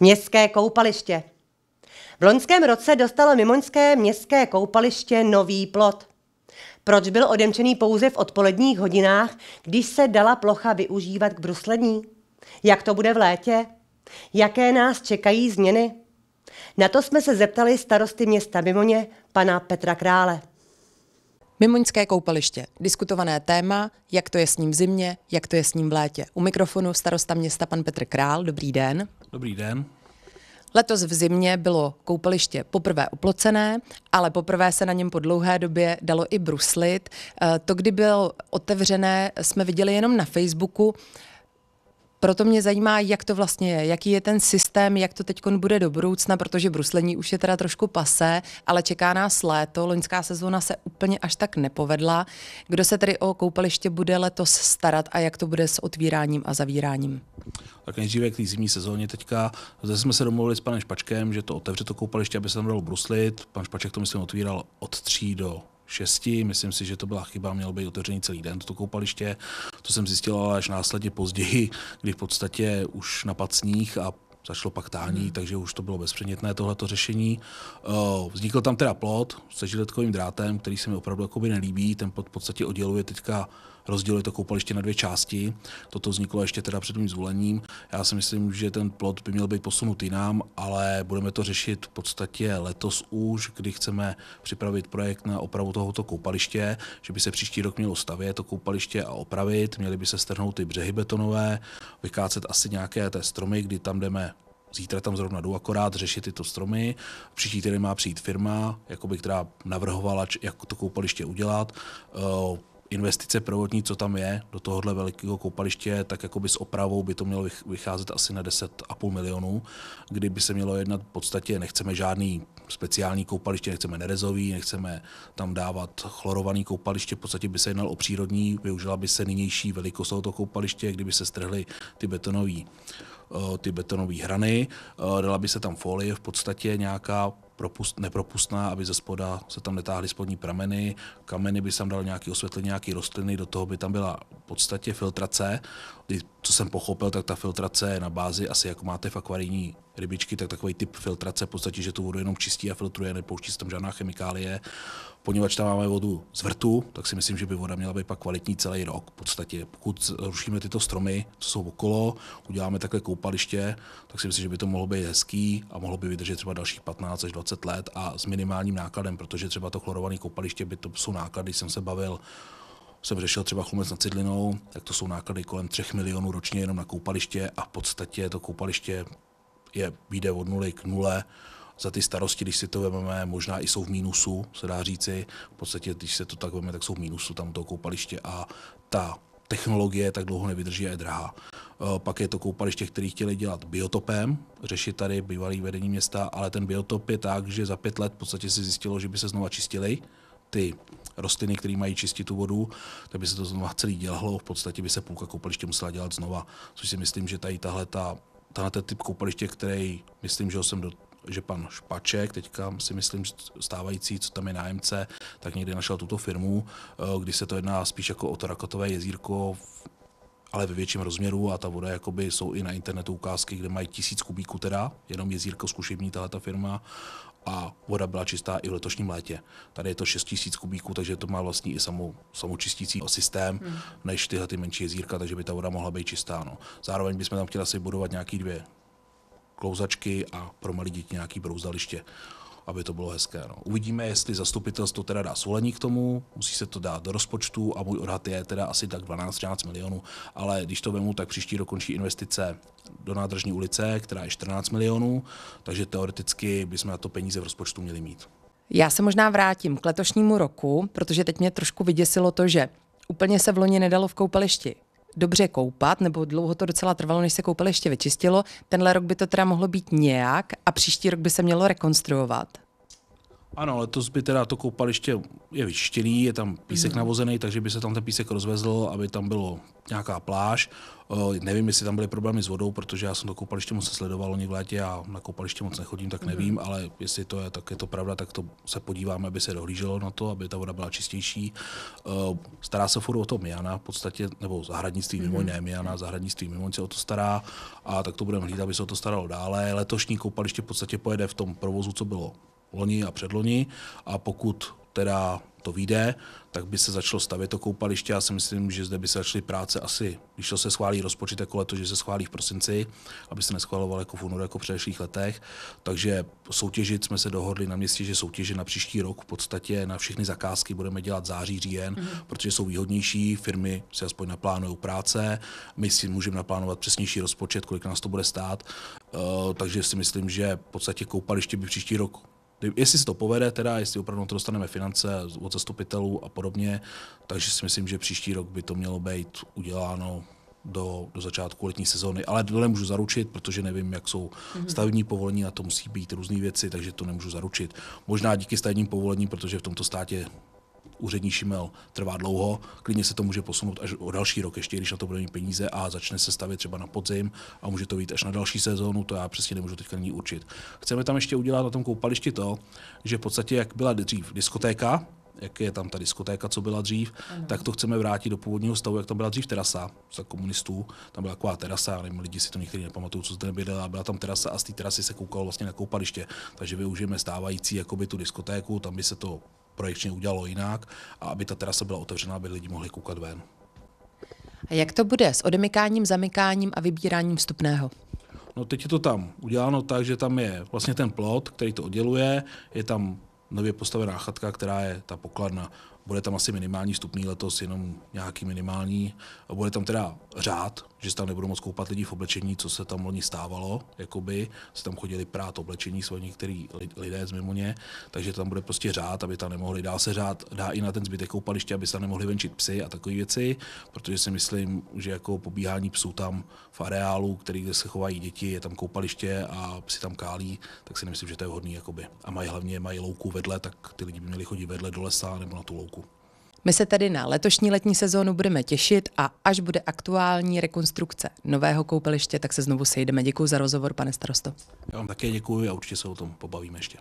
Městské koupaliště. V loňském roce dostalo Mimoňské městské koupaliště nový plot. Proč byl odemčený pouze v odpoledních hodinách, když se dala plocha využívat k bruslení? Jak to bude v létě? Jaké nás čekají změny? Na to jsme se zeptali starosty města Mimoně, pana Petra Krále. Mimoňské koupaliště. Diskutované téma, jak to je s ním v zimě, jak to je s ním v létě. U mikrofonu starosta města pan Petr Král. Dobrý den. Dobrý den. Letos v zimě bylo koupaliště poprvé oplocené, ale poprvé se na něm po dlouhé době dalo i bruslit. Eh, to, kdy bylo otevřené, jsme viděli jenom na Facebooku. Proto mě zajímá, jak to vlastně je, jaký je ten systém, jak to teď bude do budoucna, protože bruslení už je teda trošku pase, ale čeká nás léto. Loňská sezóna se úplně až tak nepovedla. Kdo se tedy o koupaliště bude letos starat a jak to bude s otvíráním a zavíráním? Tak nejdříve k té zimní sezóně teďka. Zde jsme se domluvili s panem Špačkem, že to otevře to koupaliště, aby se tam dalo bruslit. Pan Špaček to myslím otvíral od 3 do šesti. Myslím si, že to byla chyba, mělo být otevřený celý den toto koupaliště. To jsem zjistil ale až následně později, kdy v podstatě už na pacních a začalo pak tání, hmm. takže už to bylo bezpředmětné tohleto řešení. Eh, vznikl tam teda plot se žiletkovým drátem, který se mi opravdu nelíbí. Ten v podstatě odděluje teďka rozdělili to koupaliště na dvě části. Toto vzniklo ještě teda před mým zvolením. Já si myslím, že ten plot by měl být posunut jinam, ale budeme to řešit v podstatě letos už, kdy chceme připravit projekt na opravu tohoto koupaliště, že by se příští rok mělo stavět to koupaliště a opravit, měly by se strhnout ty břehy betonové, vykácet asi nějaké té stromy, kdy tam jdeme zítra tam zrovna jdu akorát řešit tyto stromy. Příští týden má přijít firma, jakoby, která navrhovala, jak to koupaliště udělat. Eh, investice prvotní, co tam je, do tohohle velikého koupaliště, tak jako by s opravou by to mělo vycházet asi na 10,5 milionů, kdyby se mělo jednat v podstatě, nechceme žádný speciální koupaliště, nechceme nerezový, nechceme tam dávat chlorovaný koupaliště, v podstatě by se jednal o přírodní, využila by se nynější velikost tohoto koupaliště, kdyby se strhly ty betonové eh, ty betonové hrany, eh, dala by se tam folie v podstatě nějaká, propust, nepropustná, aby ze spoda se tam netáhly spodní prameny, kameny by tam dal nějaký osvětlení, nějaký rostliny, do toho by tam byla v podstatě filtrace. Co jsem pochopil, tak ta filtrace je na bázi asi jako máte v akvarijní rybičky, tak takový typ filtrace v podstatě, že tu vodu jenom čistí a filtruje, nepouští se tam žádná chemikálie. Poněvadž tam máme vodu z vrtu, tak si myslím, že by voda měla být pak kvalitní celý rok. V podstatě, pokud rušíme tyto stromy, co jsou okolo, uděláme takhle koupaliště, tak si myslím, že by to mohlo být hezký a mohlo by vydržet třeba dalších 15 až 20 let a s minimálním nákladem, protože třeba to chlorované koupaliště by to jsou náklady, jsem se bavil jsem řešil třeba chlumec nad Cidlinou, tak to jsou náklady kolem 3 milionů ročně jenom na koupaliště a v podstatě to koupaliště je, jde od nuly k nule. Za ty starosti, když si to vezmeme, možná i jsou v mínusu, se dá říci. V podstatě, když se to tak veme, tak jsou v mínusu tam to koupaliště a ta technologie tak dlouho nevydrží a je drahá. E, pak je to koupaliště, který chtěli dělat biotopem, řešit tady bývalý vedení města, ale ten biotop je tak, že za pět let v podstatě se zjistilo, že by se znova čistili ty rostliny, které mají čistit tu vodu, tak by se to znova celý dělalo, v podstatě by se půlka koupaliště musela dělat znova, což si myslím, že tady tahle ta tenhle typ koupaliště, který myslím, že ho jsem do, že pan Špaček, teďka si myslím stávající, co tam je nájemce, tak někdy našel tuto firmu, eh, kdy se to jedná spíš jako o to rakotové jezírko, ale ve větším rozměru a ta voda jakoby jsou i na internetu ukázky, kde mají tisíc kubíků teda, jenom jezírko zkušební tahle ta firma a voda byla čistá i v letošním létě. Tady je to 6 000 kubíků, takže to má vlastní i samou, samočistící systém, hmm. než tyhle ty menší jezírka, takže by ta voda mohla být čistá. No. Zároveň bychom tam chtěli asi budovat nějaký dvě klouzačky a pro malé děti nějaký brouzdaliště aby to bylo hezké. No. Uvidíme, jestli zastupitelstvo teda dá svolení k tomu, musí se to dát do rozpočtu a můj odhad je teda asi tak 12-13 milionů, ale když to vemu, tak příští rok končí investice do nádržní ulice, která je 14 milionů, takže teoreticky bychom na to peníze v rozpočtu měli mít. Já se možná vrátím k letošnímu roku, protože teď mě trošku vyděsilo to, že úplně se v loni nedalo v koupališti dobře koupat, nebo dlouho to docela trvalo, než se koupel ještě vyčistilo. Tenhle rok by to teda mohlo být nějak a příští rok by se mělo rekonstruovat. Ano, letos by teda to koupaliště je vyčištěný, je tam písek mm. navozený, takže by se tam ten písek rozvezl, aby tam bylo nějaká pláž. O, eh, nevím, jestli tam byly problémy s vodou, protože já jsem to koupaliště moc sledoval oni v létě a na koupaliště moc nechodím, tak hmm. nevím, mm. ale jestli to je, tak je to pravda, tak to se podíváme, aby se dohlíželo na to, aby ta voda byla čistější. O, eh, stará se furt o to Miana v podstatě, nebo zahradnictví mimo, mm. ne Miana, zahradnictví mimo se o to stará a tak to budeme hlídat, aby se o to staralo dále. Letošní koupaliště v podstatě pojede v tom provozu, co bylo loni a předloni a pokud teda to vyjde, tak by se začalo stavět to koupaliště. Já si myslím, že zde by se začaly práce asi, když to se schválí rozpočet jako leto, že se schválí v prosinci, aby se neschvalovalo jako v únoru jako v předešlých letech. Takže soutěžit jsme se dohodli na městě, že soutěže na příští rok v podstatě na všechny zakázky budeme dělat září, říjen, mm-hmm. protože jsou výhodnější, firmy si aspoň naplánují práce, my si můžeme naplánovat přesnější rozpočet, kolik nás to bude stát. Uh, takže si myslím, že v podstatě koupaliště by příští rok jestli se to povede, teda, jestli opravdu to dostaneme finance od zastupitelů a podobně, takže si myslím, že příští rok by to mělo být uděláno do, do začátku letní sezóny, ale to nemůžu zaručit, protože nevím, jak jsou mhm. stavební povolení, na to musí být různé věci, takže to nemůžu zaručit. Možná díky stavebním povolení, protože v tomto státě úřední šimel trvá dlouho, klidně se to může posunout až o další rok, ještě když na to bude mít peníze a začne se stavět třeba na podzim a může to být až na další sezónu, to já přesně nemůžu teďka ní určit. Chceme tam ještě udělat na tom koupališti to, že v podstatě jak byla dřív diskotéka, jak je tam ta diskotéka, co byla dřív, ano. tak to chceme vrátit do původního stavu, jak tam byla dřív terasa za komunistů. Tam byla taková terasa, ale lidi si to někteří nepamatují, co zde byla, byla tam terasa a z té terasy se koukalo vlastně na koupaliště. Takže využijeme stávající jakoby tu diskotéku, tam by se to projekčně udělalo jinak a aby ta terasa byla otevřená, aby lidi mohli koukat ven. A jak to bude s odemykáním, zamykáním a vybíráním vstupného? No teď je to tam uděláno tak, že tam je vlastně ten plot, který to odděluje, je tam nově postavená chatka, která je ta pokladna. Bude tam asi minimální vstupný letos, jenom nějaký minimální. Bude tam teda řád, že se tam nebudou moc koupat lidi v oblečení, co se tam loni stávalo, jakoby, se tam chodili prát oblečení svoji některý lidé z mimoně, takže tam bude prostě řád, aby tam nemohli dál se řád, dá i na ten zbytek koupaliště, aby se tam nemohli venčit psy a takové věci, protože si myslím, že jako pobíhání psů tam v areálu, který kde se chovají děti, je tam koupaliště a psi tam kálí, tak si nemyslím, že to je vhodný. Jakoby. A mají hlavně mají louku vedle, tak ty lidi by měli chodit vedle do lesa nebo na tu louku. My se tedy na letošní letní sezónu budeme těšit a až bude aktuální rekonstrukce nového koupeliště, tak se znovu sejdeme. Děkuji za rozhovor, pane starosto. Já vám také děkuji a určitě se o tom pobavíme ještě.